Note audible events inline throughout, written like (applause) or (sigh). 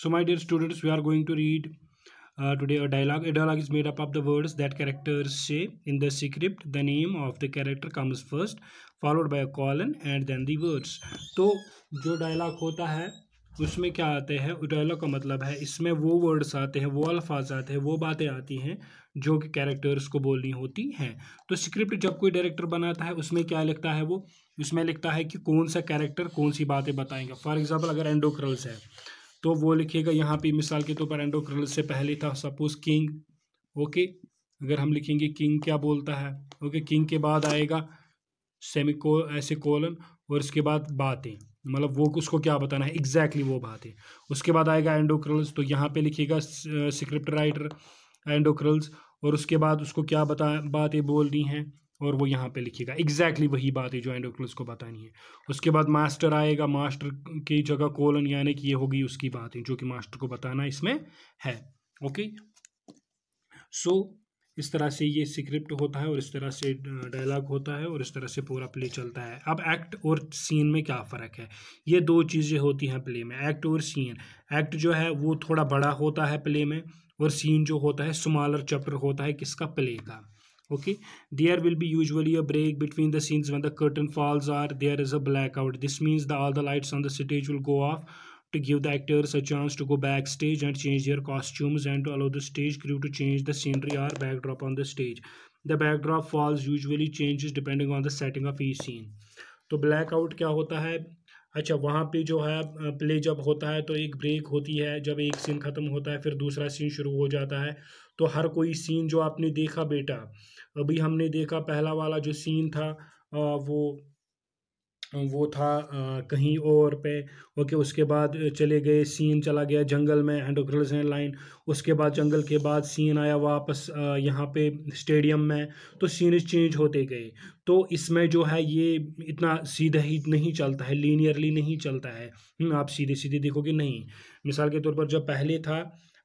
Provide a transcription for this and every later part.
So my dear students, we are going to read uh, today a dialogue. A dialogue is made up of the words that characters say in the script. The name of the character comes first, followed by a colon and then the words. तो जो dialogue होता है उसमें क्या आते हैं dialogue का मतलब है इसमें वो वर्ड्स आते हैं वो अल्फाज आते हैं वो बातें आती हैं जो कि कैरेक्टर्स को बोलनी होती हैं तो स्क्रिप्ट जब कोई डायरेक्टर बनाता है उसमें क्या लिखता है वो उसमें लिखता है कि कौन सा कैरेक्टर कौन सी बातें बताएंगे फॉर एग्जाम्पल अगर एंडोक्रल्स है तो वो लिखेगा यहाँ पे मिसाल के तौर तो पर एंडोक्रिनल से पहले था सपोज किंग ओके अगर हम लिखेंगे किंग क्या बोलता है ओके किंग के बाद आएगा सेमी को ऐसे कोलन और इसके बाद बातें मतलब वो उसको क्या बताना है एग्जैक्टली exactly वो बात है उसके बाद आएगा एंडोक्रल्स तो यहाँ पे लिखेगा स्क्रिप्ट राइटर एंडोक्रल्स और उसके बाद उसको क्या बता बातें बोलनी हैं और वो यहाँ पे लिखेगा एग्जैक्टली exactly वही बात है जो एंडोक्लस को बतानी है उसके बाद मास्टर आएगा मास्टर की जगह कोलन यानी कि ये होगी उसकी बात है जो कि मास्टर को बताना इसमें है ओके सो so, इस तरह से ये स्क्रिप्ट होता है और इस तरह से डायलॉग होता है और इस तरह से पूरा प्ले चलता है अब एक्ट और सीन में क्या फ़र्क है ये दो चीज़ें होती हैं प्ले में एक्ट और सीन एक्ट जो है वो थोड़ा बड़ा होता है प्ले में और सीन जो होता है स्मॉलर चैप्टर होता है किसका प्ले का okay there will be usually a break between the scenes when the curtain falls or there is a blackout this means that all the lights on the stage will go off to give the actors a chance to go backstage and change their costumes and to allow the stage crew to change the scenery or backdrop on the stage the backdrop falls usually changes depending on the setting of each scene तो blackout क्या होता है अच्छा वहाँ पे जो है play जब होता है तो एक ब्रेक होती है जब एक सीन ख़त्म होता है फिर दूसरा सीन शुरू हो जाता है तो हर कोई सीन जो आपने देखा बेटा अभी हमने देखा पहला वाला जो सीन था वो वो था कहीं और पे ओके उसके बाद चले गए सीन चला गया जंगल में एंड एंड लाइन उसके बाद जंगल के बाद सीन आया वापस यहाँ पे स्टेडियम में तो सीन चेंज होते गए तो इसमें जो है ये इतना सीधा ही नहीं चलता है लीनियरली नहीं चलता है हम्म, आप सीधे सीधे देखोगे नहीं मिसाल के तौर पर जब पहले था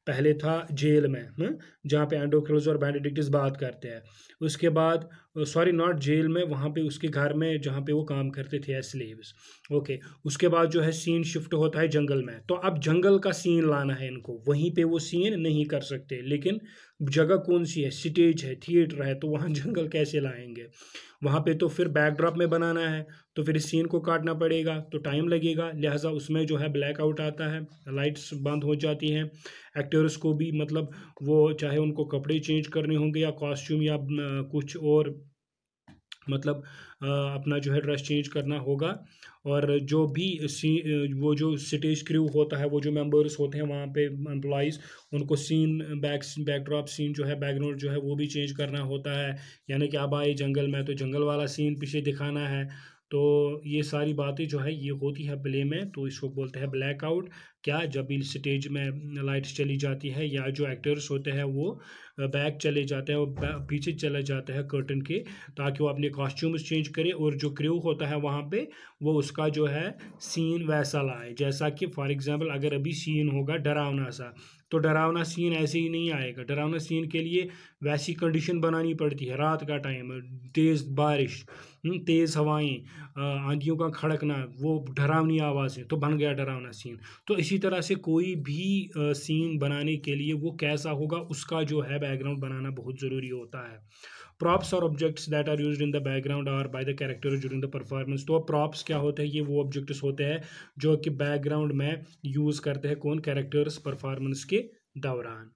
पहले था जेल में हम्म, जहाँ पे एंडोक्रोज और बेनेडिक्टिस बात करते हैं उसके बाद सॉरी नॉट जेल में वहाँ पे उसके घर में जहाँ पे वो काम करते थे एस स्लेव्स ओके उसके बाद जो है सीन शिफ्ट होता है जंगल में तो अब जंगल का सीन लाना है इनको वहीं पे वो सीन नहीं कर सकते लेकिन जगह कौन सी है स्टेज है थिएटर है तो वहाँ (laughs) जंगल कैसे लाएंगे वहाँ पे तो फिर बैकड्रॉप में बनाना है तो फिर इस सीन को काटना पड़ेगा तो टाइम लगेगा लिहाजा उसमें जो है ब्लैक आउट आता है लाइट्स बंद हो जाती हैं एक्टर्स को भी मतलब वो चाहे उनको कपड़े चेंज करने होंगे या कॉस्ट्यूम या कुछ और मतलब अपना जो है ड्रेस चेंज करना होगा और जो भी सी वो जो स्टेज क्रू होता है वो जो मेंबर्स होते हैं वहाँ पे एम्प्लॉज उनको सीन बैक बैकड्रॉप सीन जो है बैकग्राउंड जो है वो भी चेंज करना होता है यानी कि अब आए जंगल में तो जंगल वाला सीन पीछे दिखाना है तो ये सारी बातें जो है ये होती है प्ले में तो इसको बोलते हैं ब्लैकआउट क्या जब भी स्टेज में लाइट्स चली जाती है या जो एक्टर्स होते हैं वो बैक चले जाते हैं और पीछे चले जाते हैं कर्टन के ताकि वो अपने कॉस्ट्यूम्स चेंज करे और जो क्रू होता है वहाँ पे वो उसका जो है सीन वैसा लाए जैसा कि फॉर एग्जांपल अगर अभी सीन होगा डरावना सा तो डरावना सीन ऐसे ही नहीं आएगा डरावना सीन के लिए वैसी कंडीशन बनानी पड़ती है रात का टाइम तेज़ बारिश हम्म, तेज़ हवाएँ आंधियों का खड़कना वो डरावनी आवाज़ें तो बन गया डरावना सीन तो इसी इसी तरह से कोई भी सीन बनाने के लिए वो कैसा होगा उसका जो है बैकग्राउंड बनाना बहुत ज़रूरी होता है प्रॉप्स और objects that are used in the background are by the character during the performance तो प्रॉप्स क्या होते हैं ये वो ऑब्जेक्ट्स होते हैं जो कि बैकग्राउंड में यूज़ करते हैं कौन कैरेक्टर्स परफॉर्मेंस के दौरान